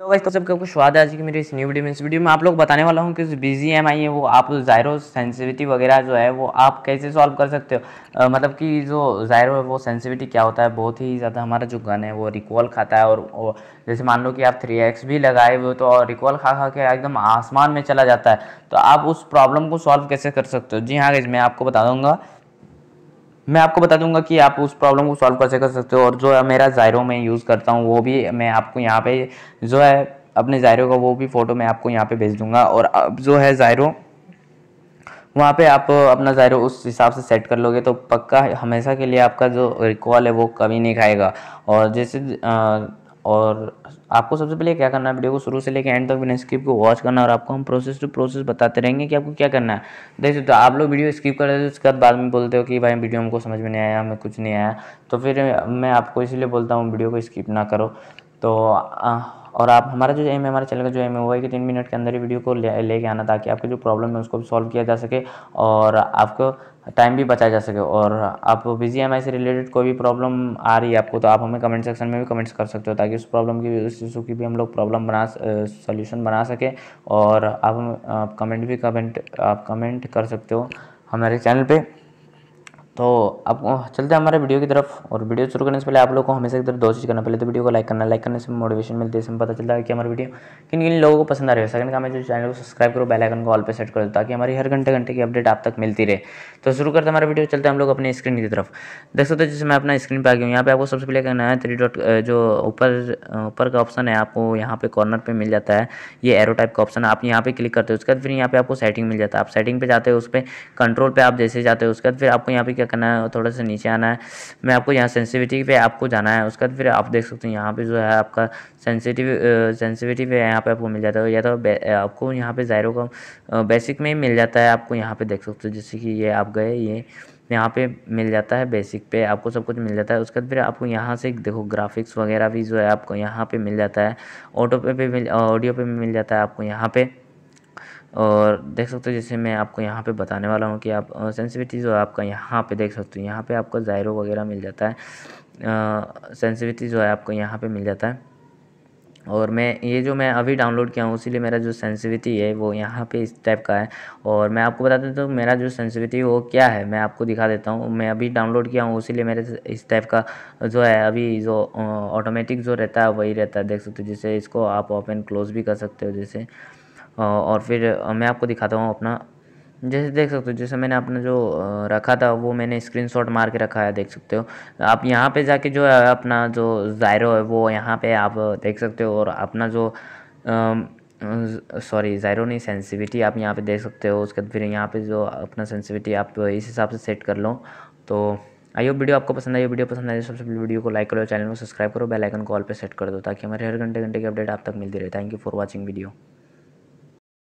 तो वैसे तो सब आपको स्वाद आज की मेरी इस न्यू वीडियो में इस वीडियो में आप लोग बताने वाला हूँ कि बी जी एम आई है वो आप जायरो सेंसिविटी वगैरह जो है वो आप कैसे सॉल्व कर सकते हो आ, मतलब कि जो जायरो है वो सेंसिविटी क्या होता है बहुत ही ज़्यादा हमारा जो गन है वो रिकॉल खाता है और, और जैसे मान लो कि आप थ्री एक्स भी लगाए हुए तो और रिकॉल खा खा के एकदम आसमान में चला जाता है तो आप उस प्रॉब्लम को सॉल्व कैसे कर सकते हो जी हाँ मैं आपको बता दूँगा मैं आपको बता दूंगा कि आप उस प्रॉब्लम को सॉल्व कैसे कर सकते हो और जो मेरा ज़ायरो में यूज़ करता हूँ वो भी मैं आपको यहाँ पे जो है अपने ज़ायरो का वो भी फ़ोटो मैं आपको यहाँ पे भेज दूंगा और अब जो है ज़ायरो वहाँ पे आप अपना ज़ायरो उस हिसाब से सेट कर लोगे तो पक्का हमेशा के लिए आपका जो रिकॉल है वो कभी नहीं खाएगा और जैसे और आपको सबसे पहले क्या करना है वीडियो को शुरू से लेकर एंड तक बिना स्किप को वॉच करना और आपको हम प्रोसेस टू प्रोसेस बताते रहेंगे कि आपको क्या करना है देखिए तो आप लोग वीडियो स्किप कर रहे हो उसके बाद बाद में बोलते हो कि भाई वीडियो हमको समझ में नहीं आया हमें कुछ नहीं आया तो फिर मैं आपको इसलिए बोलता हूँ वीडियो को स्किप ना करो तो और आप हमारा जो एम हमारे चैनल का जो एम है वो है कि तीन मिनट के अंदर ही वीडियो को ले आना ताकि आपकी जो प्रॉब्लम है उसको भी सॉल्व किया जा सके और आपको टाइम भी बचाया जा सके और आप बिजी एम से रिलेटेड कोई भी प्रॉब्लम आ रही है आपको तो आप हमें कमेंट सेक्शन में भी कमेंट्स कर सकते हो ताकि उस प्रॉब्लम की उस इशू की भी हम लोग प्रॉब्लम बना सोल्यूशन बना सकें और आप हम आप कमेंट भी कमेंट आप कमेंट कर सकते हो हमारे चैनल पर तो अब चलते हैं हमारे वीडियो की तरफ और वीडियो शुरू करने से पहले आप लोगों को हमेशा की तरफ दो चीज़ करना पहले तो वीडियो को लाइक करना लाइक करने से मोटिवेशन मिलती है इसमें पता चलता है कि हमारी वीडियो किन किन लोगों को पसंद आ रही है सेकंड काम है जो चैनल को सब्सक्राइब करो बेल आइकन को ऑल पे सेट करो ताकि हमारी हर घंटे घंटे की अपडेट आप तक मिलती रहे तो शुरू करते हमारे वीडियो चलते हैं हम लोग अपने स्क्रीन की तरफ देख सकते जैसे मैं अपना स्क्रीन पर आ गया हूँ यहाँ पे आपको सबसे पहले करना है थ्री डॉट जो ऊपर ऊपर का ऑप्शन है आपको यहाँ पे कॉर्नर पर मिल जाता है ये एरो टाइप का ऑप्शन आप यहाँ पे क्लिक करते हो उसके बाद फिर यहाँ पे आपको सेटिंग मिल जाता है आप सेटिंग पे जाते हो उस पर कंट्रोल पर आप जैसे जाते हो उसके बाद फिर आपको यहाँ पे क्या करना है और थोड़ा सा नीचे आना है मैं आपको यहाँ सेंसिविटी पे आपको जाना है उसके बाद फिर आप देख सकते हैं यहाँ पे जो है आपका सेंसिटिव सेंसिविटी पे यहाँ पे आपको मिल जाता है या तो आपको यहाँ पे जायरो का बेसिक में ही मिल जाता है आपको यहाँ पे देख सकते हो जैसे कि ये आप गए ये यहाँ पे मिल जाता है बेसिक पे आपको सब कुछ मिल जाता है उसके बाद फिर आपको यहाँ से देखो ग्राफिक्स वगैरह भी जो है आपको यहाँ पे मिल जाता है ऑटो पे भी मिल ऑडियो पे भी मिल जाता है आपको यहाँ पे और देख सकते हो जैसे मैं आपको यहाँ पे बताने वाला हूँ कि आप सेंसिविटीज़ और आपका यहाँ पे देख सकते हो यहाँ पे आपको ज़ायरो वगैरह मिल जाता है सेंसिविटी जो है आपको यहाँ पे मिल जाता है और मैं ये जो मैं अभी डाउनलोड किया हूँ इसीलिए मेरा जो सेंसिविटी है वो यहाँ पे इस टाइप का है और मैं आपको बता देता हूँ मेरा जो सेंसिविटी वो क्या है मैं आपको दिखा देता हूँ मैं अभी डाउनलोड किया हूँ इसीलिए मेरे इस टाइप का जो है अभी जो ऑटोमेटिक जो रहता है वही रहता है देख सकते हो जैसे इसको आप ओपन क्लोज भी कर सकते हो जैसे और फिर मैं आपको दिखाता हूँ अपना जैसे देख सकते हो जैसे मैंने अपना जो रखा था वो मैंने स्क्रीनशॉट मार के रखा है देख सकते हो आप यहाँ पे जाके जो है अपना जो ज़ायरो है वो यहाँ पे आप देख सकते हो और अपना जो सॉरी ज़ायरो नहीं सेंसिविटी आप यहाँ पे देख सकते हो उसके बाद फिर यहाँ पे जो अपना सेंसिविटी आप इस हिसाब से सेट कर लो तो आइए वीडियो आपको पसंद आई वीडियो पसंद आई तो सबसे पहले वीडियो को लाइक करो चैनल को सब्सक्राइब करो बेल आइकन को ऑल पे सेट कर दो ताकि हमारे हर घंटे घंटे की अपडेट आप तक मिलती रहे thank you for watching video